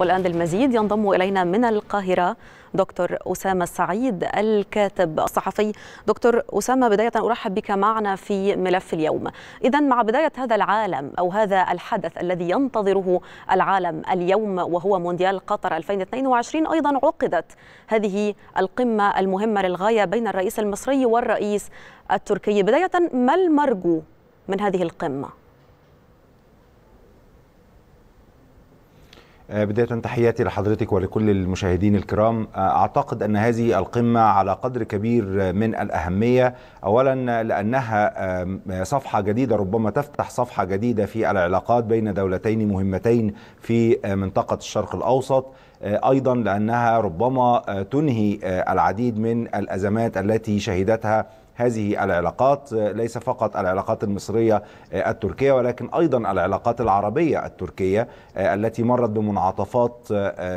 والآن للمزيد ينضم إلينا من القاهرة دكتور أسامة السعيد الكاتب الصحفي دكتور أسامة بداية أرحب بك معنا في ملف اليوم إذا مع بداية هذا العالم أو هذا الحدث الذي ينتظره العالم اليوم وهو مونديال قطر 2022 أيضا عقدت هذه القمة المهمة للغاية بين الرئيس المصري والرئيس التركي بداية ما المرجو من هذه القمه آه، بداية تحياتي لحضرتك ولكل المشاهدين الكرام آه، أعتقد أن هذه القمة على قدر كبير من الأهمية أولا لأنها صفحة جديدة ربما تفتح صفحة جديدة في العلاقات بين دولتين مهمتين في آه، منطقة الشرق الأوسط آه، ايضا لانها ربما آه، تنهي آه، العديد من الازمات التي شهدتها هذه العلاقات ليس فقط العلاقات المصرية التركية ولكن أيضا العلاقات العربية التركية التي مرت بمنعطفات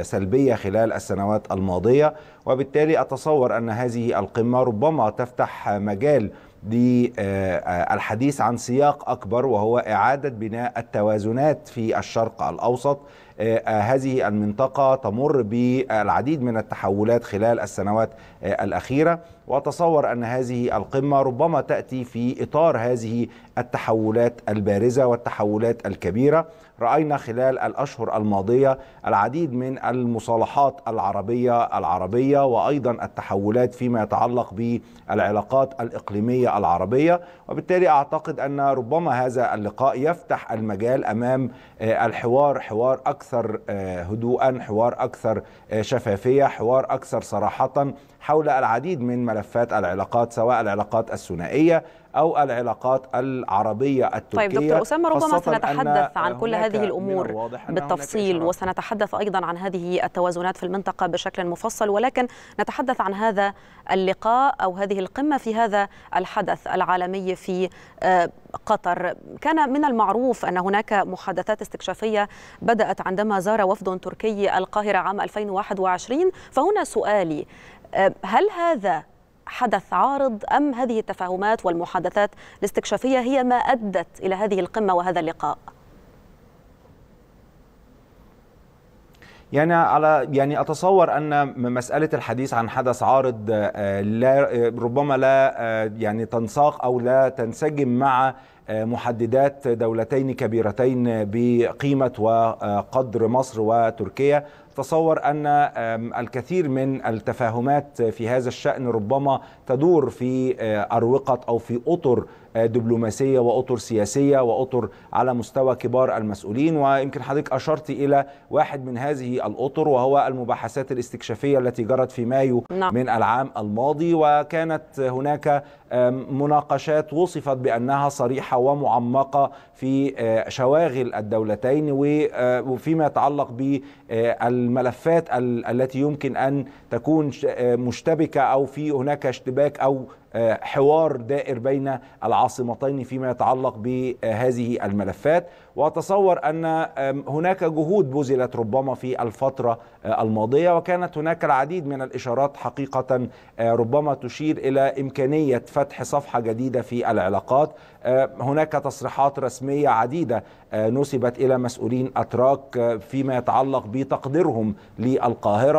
سلبية خلال السنوات الماضية وبالتالي أتصور أن هذه القمة ربما تفتح مجال للحديث عن سياق أكبر وهو إعادة بناء التوازنات في الشرق الأوسط آه، آه، هذه المنطقة تمر بالعديد من التحولات خلال السنوات آه، الأخيرة واتصور ان هذه القمه ربما تاتي في اطار هذه التحولات البارزه والتحولات الكبيره راينا خلال الاشهر الماضيه العديد من المصالحات العربيه العربيه وايضا التحولات فيما يتعلق بالعلاقات الاقليميه العربيه وبالتالي اعتقد ان ربما هذا اللقاء يفتح المجال امام الحوار حوار اكثر اكثر آه، هدوءا حوار اكثر آه، شفافيه حوار اكثر صراحه حول العديد من ملفات العلاقات سواء العلاقات الثنائيه أو العلاقات العربية التركية طيب دكتور أسامة ربما سنتحدث عن كل هذه الأمور بالتفصيل وسنتحدث أيضا عن هذه التوازنات في المنطقة بشكل مفصل ولكن نتحدث عن هذا اللقاء أو هذه القمة في هذا الحدث العالمي في آه، قطر كان من المعروف أن هناك محادثات استكشافية بدأت عندما زار وفد تركي القاهرة عام 2021 فهنا سؤالي آه، هل هذا حدث عارض أم هذه التفاهمات والمحادثات الاستكشافية هي ما أدت إلى هذه القمة وهذا اللقاء؟ يعني على يعني اتصور ان مساله الحديث عن حدث عارض آه، لا آه، ربما لا آه، يعني تنساق او لا تنسجم مع محددات دولتين كبيرتين بقيمة وقدر مصر وتركيا تصور أن الكثير من التفاهمات في هذا الشأن ربما تدور في آه، أروقة أو في أطر آه، دبلوماسية وأطر سياسية وأطر على مستوى كبار المسؤولين ويمكن حضرتك أشرت إلى واحد من هذه الأطر وهو المباحثات الاستكشافية التي جرت في مايو نعم. من العام الماضي وكانت هناك مناقشات وصفت بأنها صريحة ومعمقة في آه، شواغل الدولتين آه، وفيما يتعلق بالملفات آه، التي يمكن أن تكون مشتبكة أو في هناك اشتباك أو آه، حوار دائر بين العاصمتين فيما يتعلق بهذه الملفات واتصور ان هناك جهود بذلت ربما في الفتره آه، الماضيه وكانت هناك العديد من الاشارات حقيقه آه، ربما تشير الى امكانيه فتح صفحه جديده في العلاقات هناك تصريحات رسميه عديده نسبت الى مسؤولين اتراك فيما يتعلق بتقديرهم للقاهره